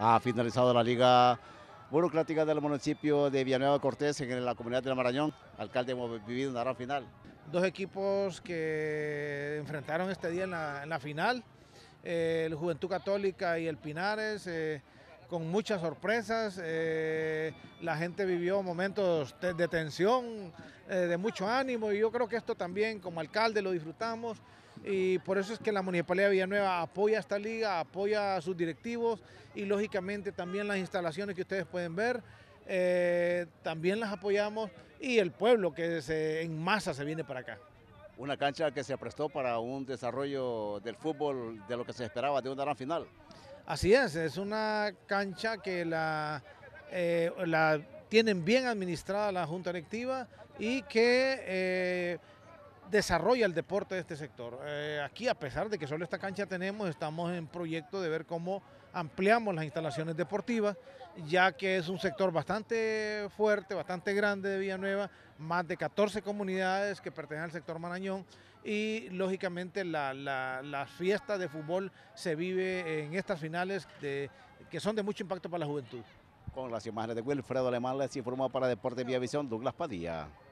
Ha finalizado la Liga Burocrática del municipio de Villanueva Cortés en la comunidad La Marañón. Alcalde, hemos vivido una gran final. Dos equipos que enfrentaron este día en la, final, el Juventud Católica y el Pinares. Eh, con muchas sorpresas, eh, la gente vivió momentos de, tensión, eh, de mucho ánimo y yo creo que esto también como alcalde lo disfrutamos y por eso es que la Municipalidad de Villanueva apoya a esta liga, apoya a sus directivos y lógicamente también las instalaciones que ustedes pueden ver. Eh, también las apoyamos y el pueblo que en masa se viene para acá. Una cancha que se prestó para un desarrollo del fútbol de lo que se esperaba de una gran final. Así es, es una cancha que eh, la, tienen bien administrada la Junta directiva y que... Eh, desarrolla el deporte de este sector. Eh, aquí, a pesar de que solo esta cancha tenemos, estamos en proyecto de ver cómo ampliamos las instalaciones deportivas, ya que es un sector bastante fuerte, bastante grande de Villanueva, más de 14 comunidades que pertenecen al sector Marañón y lógicamente las fiestas de fútbol se vive en estas finales que son de mucho impacto para la juventud. Con las imágenes de Wilfredo Alemán les informó para Deporte Vía Visión Douglas Padilla.